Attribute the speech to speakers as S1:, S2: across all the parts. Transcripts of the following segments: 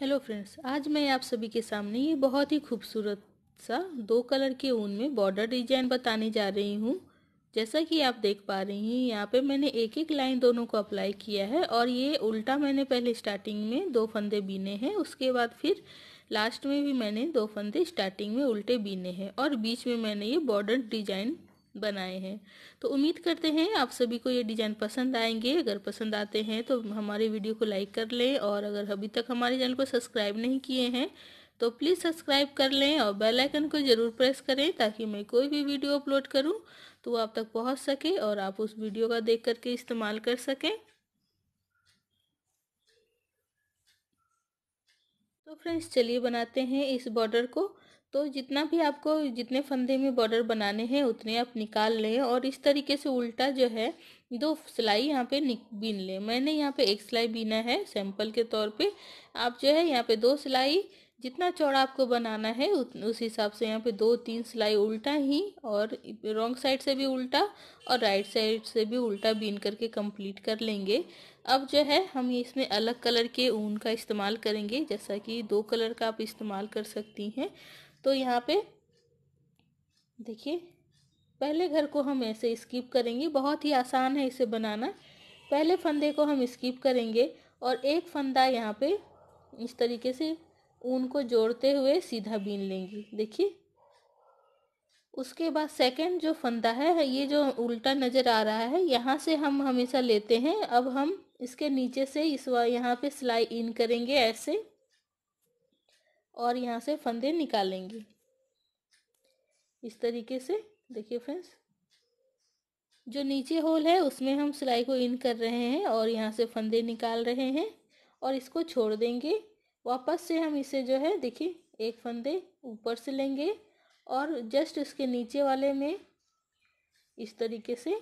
S1: hello friends आज मैं आप सभी के सामने ये बहुत ही खूबसूरत सा दो कलर के ऊन में बॉर्डर डिजाइन बताने जा रही हूँ जैसा कि आप देख पा रही हैं यहाँ पे मैंने एक एक लाइन दोनों को अप्लाई किया है और ये उल्टा मैंने पहले स्टार्टिंग में दो फंदे बीने हैं उसके बाद फिर लास्ट में भी मैंने दो फंदे स्टार्टिंग में उल्टे बीने हैं और बीच में मैंने ये बॉर्डर डिजाइन बनाए हैं तो उम्मीद करते हैं आप सभी को ये डिज़ाइन पसंद आएंगे अगर पसंद आते हैं तो हमारे वीडियो को लाइक कर लें और अगर अभी तक हमारे चैनल को सब्सक्राइब नहीं किए हैं तो प्लीज़ सब्सक्राइब कर लें और बेल आइकन को ज़रूर प्रेस करें ताकि मैं कोई भी वीडियो अपलोड करूं तो वो आप तक पहुंच सके और आप उस वीडियो का देख करके इस्तेमाल कर सकें तो फ्रेंड्स चलिए बनाते हैं इस बॉर्डर को तो जितना भी आपको जितने फंदे में बॉर्डर बनाने हैं उतने आप निकाल लें और इस तरीके से उल्टा जो है दो सिलाई यहाँ पे बीन लें मैंने यहाँ पे एक सिलाई बीना है सैंपल के तौर पे आप जो है यहाँ पे दो सिलाई जितना चौड़ा आपको बनाना है उस हिसाब से यहाँ पे दो तीन सिलाई उल्टा ही और रॉन्ग साइड से भी उल्टा और राइट साइड से भी उल्टा बीन करके कंप्लीट कर लेंगे अब जो है हम इसमें अलग कलर के ऊन का इस्तेमाल करेंगे जैसा कि दो कलर का आप इस्तेमाल कर सकती हैं तो यहाँ पे देखिए पहले घर को हम ऐसे स्किप करेंगे बहुत ही आसान है इसे बनाना पहले फंदे को हम स्किप करेंगे और एक फंदा यहाँ पे इस तरीके से ऊन को जोड़ते हुए सीधा बीन लेंगे देखिए उसके बाद सेकंड जो फंदा है ये जो उल्टा नज़र आ रहा है यहाँ से हम हमेशा लेते हैं अब हम इसके नीचे से इस यहाँ पे सिलाई इन करेंगे ऐसे और यहाँ से फंदे निकालेंगे इस तरीके से देखिए फ्रेंड्स जो नीचे होल है उसमें हम सिलाई को इन कर रहे हैं और यहाँ से फंदे निकाल रहे हैं और इसको छोड़ देंगे वापस से हम इसे जो है देखिए एक फंदे ऊपर से लेंगे और जस्ट इसके नीचे वाले में इस तरीके से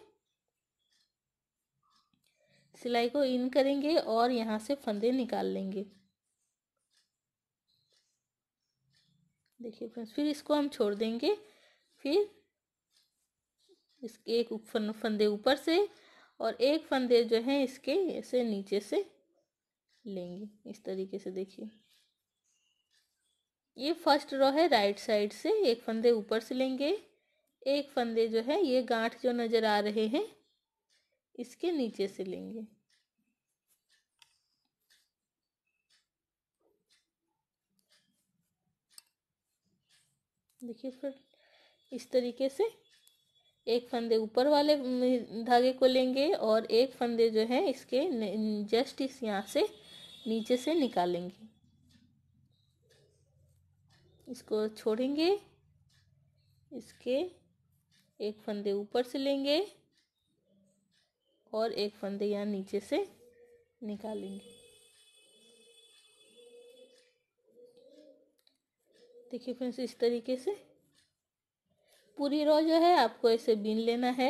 S1: सिलाई को इन करेंगे और यहाँ से फंदे निकाल लेंगे देखिए फ्रेंड्स फिर इसको हम छोड़ देंगे फिर इस एक फंदे ऊपर से और एक फंदे जो है इसके ऐसे नीचे से लेंगे इस तरीके से देखिए ये फर्स्ट रो है राइट साइड से एक फंदे ऊपर से लेंगे एक फंदे जो है ये गांठ जो नज़र आ रहे हैं इसके नीचे से लेंगे देखिए फिर इस तरीके से एक फंदे ऊपर वाले धागे को लेंगे और एक फंदे जो है इसके जस्ट इस यहाँ से नीचे से निकालेंगे इसको छोड़ेंगे इसके एक फंदे ऊपर से लेंगे और एक फंदे यहाँ नीचे से निकालेंगे देखिए फ्रेंड्स इस तरीके से पूरी रो जो है आपको ऐसे बीन लेना है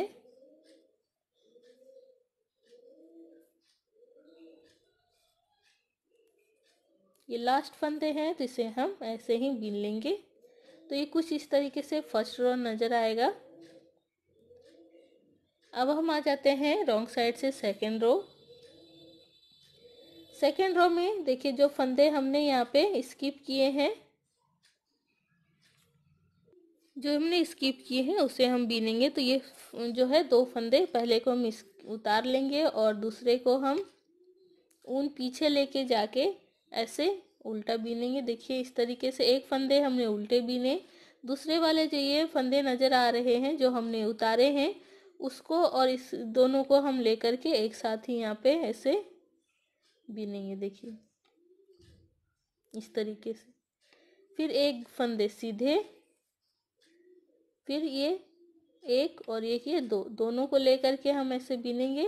S1: ये लास्ट फंदे हैं तो इसे हम ऐसे ही बीन लेंगे तो ये कुछ इस तरीके से फर्स्ट रो नज़र आएगा अब हम आ जाते हैं रॉन्ग साइड से सेकेंड रो सेकेंड रो में देखिए जो फंदे हमने यहाँ पे स्किप किए हैं जो हमने स्किप किए हैं उसे हम बीनेंगे तो ये जो है दो फंदे पहले को हम उतार लेंगे और दूसरे को हम ऊन पीछे लेके जाके ऐसे उल्टा बीनेंगे देखिए इस तरीके से एक फंदे हमने उल्टे बीने दूसरे वाले जो ये फंदे नज़र आ रहे हैं जो हमने उतारे हैं उसको और इस दोनों को हम लेकर के एक साथ ही यहाँ पे ऐसे बीनेंगे देखिए इस तरीके से फिर एक फंदे सीधे फिर ये एक और एक ये दो दोनों को लेकर के हम ऐसे बीनेंगे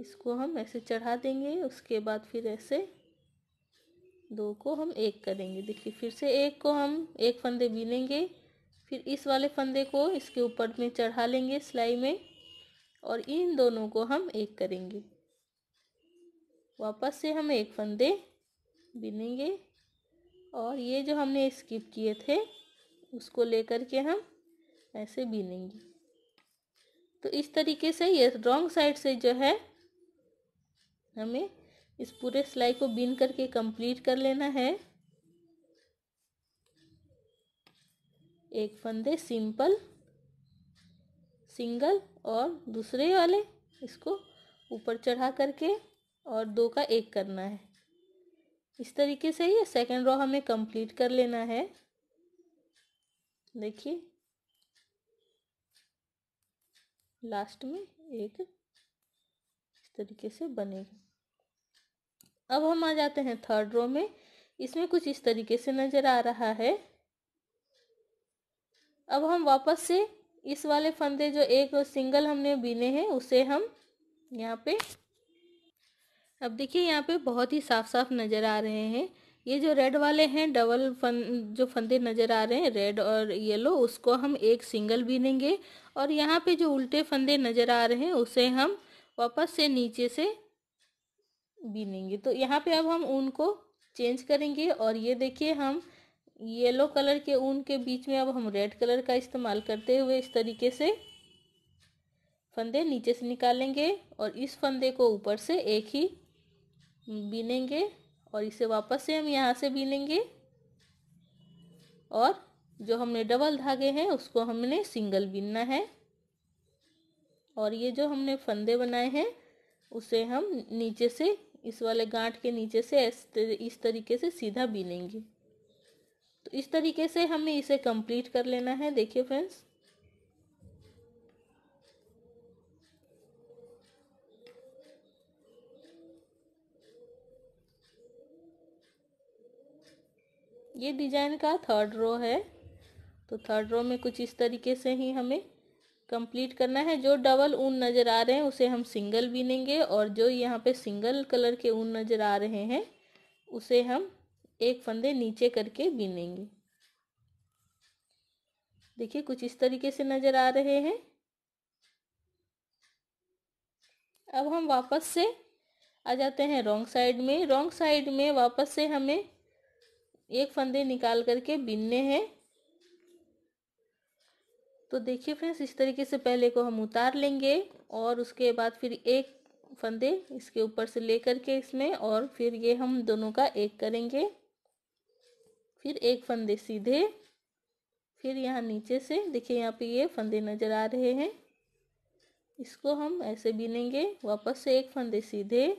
S1: इसको हम ऐसे चढ़ा देंगे उसके बाद फिर ऐसे दो को हम एक करेंगे देखिए फिर से एक को हम एक फंदे बीनेंगे फिर इस वाले फंदे को इसके ऊपर में चढ़ा लेंगे सिलाई में और इन दोनों को हम एक करेंगे वापस से हम एक फंदे बिनेंगे और ये जो हमने स्किप किए थे उसको लेकर के हम ऐसे बिनेंगे तो इस तरीके से ये रॉन्ग साइड से जो है हमें इस पूरे सिलाई को बिन करके कंप्लीट कर लेना है एक फंदे सिंपल सिंगल और दूसरे वाले इसको ऊपर चढ़ा करके और दो का एक करना है इस तरीके से ये सेकेंड रो हमें कंप्लीट कर लेना है देखिए लास्ट में एक इस तरीके से बनेगा अब हम आ जाते हैं थर्ड रो में इसमें कुछ इस तरीके से नज़र आ रहा है अब हम वापस से इस वाले फंदे जो एक सिंगल हमने बीने हैं उसे हम यहाँ पे अब देखिए यहाँ पे बहुत ही साफ साफ नज़र आ रहे हैं ये जो रेड वाले हैं डबल फन जो फंदे नज़र आ रहे हैं रेड और येलो उसको हम एक सिंगल बीनेंगे और यहाँ पे जो उल्टे फंदे नज़र आ रहे हैं उसे हम वापस से नीचे से बीनेंगे तो यहाँ पे अब हम ऊन को चेंज करेंगे और ये देखिए हम येलो कलर के ऊन के बीच में अब हम रेड कलर का इस्तेमाल करते हुए इस तरीके से फंदे नीचे से निकालेंगे और इस फंदे को ऊपर से एक ही बीनेंगे और इसे वापस से हम यहाँ से बीनेंगे और जो हमने डबल धागे हैं उसको हमने सिंगल बीनना है और ये जो हमने फंदे बनाए हैं उसे हम नीचे से इस वाले गांठ के नीचे से इस तरीके से सीधा बीनेंगे तो इस तरीके से हमें इसे कंप्लीट कर लेना है देखिए फ्रेंड्स ये डिजाइन का थर्ड रो है तो थर्ड रो में कुछ इस तरीके से ही हमें कंप्लीट करना है जो डबल ऊन नज़र आ रहे हैं उसे हम सिंगल बीनेंगे और जो यहाँ पे सिंगल कलर के ऊन नज़र आ रहे हैं उसे हम एक फंदे नीचे करके बीनेंगे देखिए कुछ इस तरीके से नज़र आ रहे हैं अब हम वापस से आ जाते हैं रॉन्ग साइड में रॉन्ग साइड में वापस से हमें एक फंदे निकाल करके बिनने हैं तो देखिए फ्रेंड्स इस तरीके से पहले को हम उतार लेंगे और उसके बाद फिर एक फंदे इसके ऊपर से लेकर के इसमें और फिर ये हम दोनों का एक करेंगे फिर एक फंदे सीधे फिर यहाँ नीचे से देखिए यहाँ पे ये फंदे नज़र आ रहे हैं इसको हम ऐसे बिनेंगे वापस से एक फंदे सीधे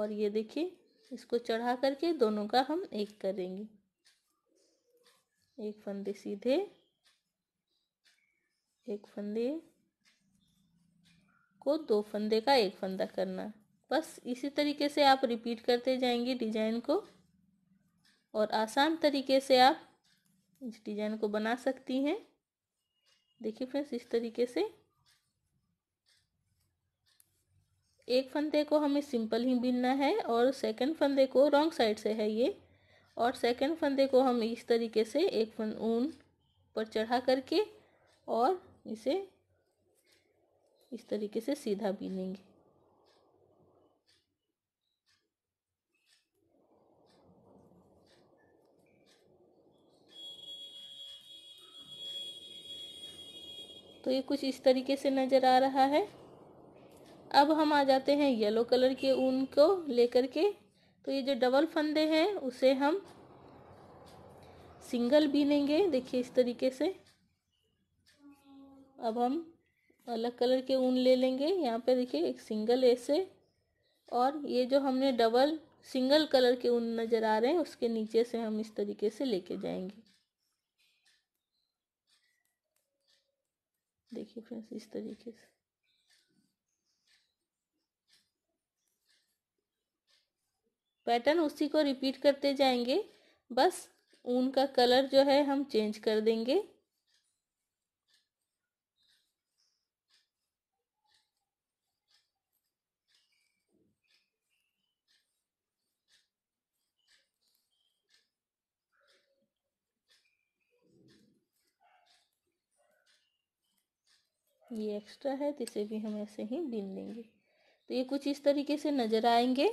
S1: और ये देखिए इसको चढ़ा करके दोनों का हम एक करेंगे एक फंदे सीधे एक फंदे को दो फंदे का एक फंदा करना बस इसी तरीके से आप रिपीट करते जाएंगे डिजाइन को और आसान तरीके से आप इस डिजाइन को बना सकती हैं देखिए फ्रेंड्स इस तरीके से एक फंदे को हमें सिंपल ही बिनना है और सेकंड फंदे को रॉन्ग साइड से है ये और सेकंड फंदे को हम इस तरीके से एक फन ऊन पर चढ़ा करके और इसे इस तरीके से सीधा बीनेंगे तो ये कुछ इस तरीके से नज़र आ रहा है अब हम आ जाते हैं येलो कलर के ऊन को लेकर के तो ये जो डबल फंदे हैं उसे हम सिंगल बीनेंगे देखिए इस तरीके से अब हम अलग कलर के ऊन ले लेंगे यहाँ पे देखिए एक सिंगल ऐसे और ये जो हमने डबल सिंगल कलर के ऊन नज़र आ रहे हैं उसके नीचे से हम इस तरीके से लेके जाएंगे देखिए फ्रेंड्स इस तरीके से पैटर्न उसी को रिपीट करते जाएंगे बस ऊन का कलर जो है हम चेंज कर देंगे ये एक्स्ट्रा है तो इसे भी हम ऐसे ही बीन लेंगे तो ये कुछ इस तरीके से नज़र आएंगे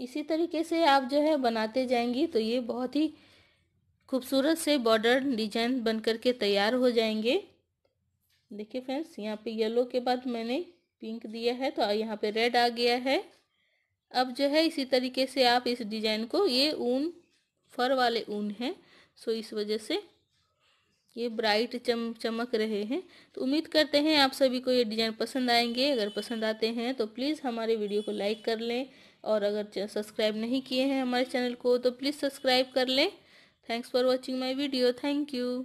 S1: इसी तरीके से आप जो है बनाते जाएंगी तो ये बहुत ही खूबसूरत से बॉर्डर डिजाइन बन कर के तैयार हो जाएंगे देखिए फ्रेंड्स यहाँ पे येलो के बाद मैंने पिंक दिया है तो यहाँ पे रेड आ गया है अब जो है इसी तरीके से आप इस डिजाइन को ये ऊन फर वाले ऊन हैं सो इस वजह से ये ब्राइट चम चमक रहे हैं तो उम्मीद करते हैं आप सभी को ये डिज़ाइन पसंद आएंगे अगर पसंद आते हैं तो प्लीज़ हमारे वीडियो को लाइक कर लें और अगर सब्सक्राइब नहीं किए हैं हमारे चैनल को तो प्लीज़ सब्सक्राइब कर लें thanks for watching my video thank you